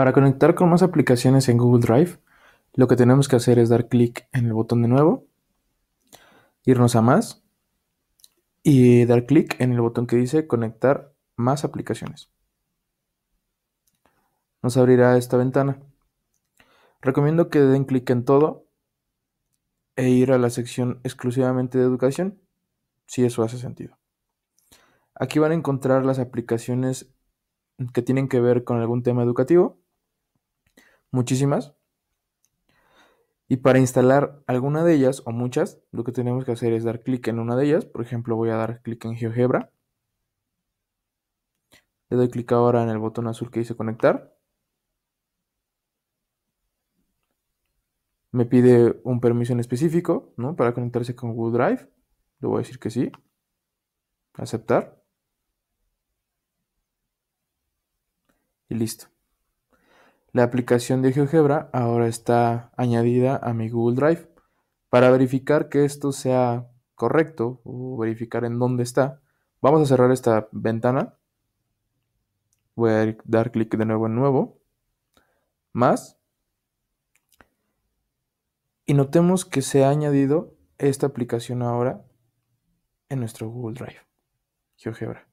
Para conectar con más aplicaciones en Google Drive, lo que tenemos que hacer es dar clic en el botón de nuevo, irnos a más y dar clic en el botón que dice conectar más aplicaciones. Nos abrirá esta ventana. Recomiendo que den clic en todo e ir a la sección exclusivamente de educación, si eso hace sentido. Aquí van a encontrar las aplicaciones que tienen que ver con algún tema educativo muchísimas. Y para instalar alguna de ellas o muchas, lo que tenemos que hacer es dar clic en una de ellas. Por ejemplo, voy a dar clic en GeoGebra. Le doy clic ahora en el botón azul que dice conectar. Me pide un permiso en específico, Para conectarse con Google Drive. Le voy a decir que sí. Aceptar. Y listo. La aplicación de GeoGebra ahora está añadida a mi Google Drive. Para verificar que esto sea correcto o verificar en dónde está, vamos a cerrar esta ventana. Voy a dar clic de nuevo en nuevo. Más. Y notemos que se ha añadido esta aplicación ahora en nuestro Google Drive. GeoGebra.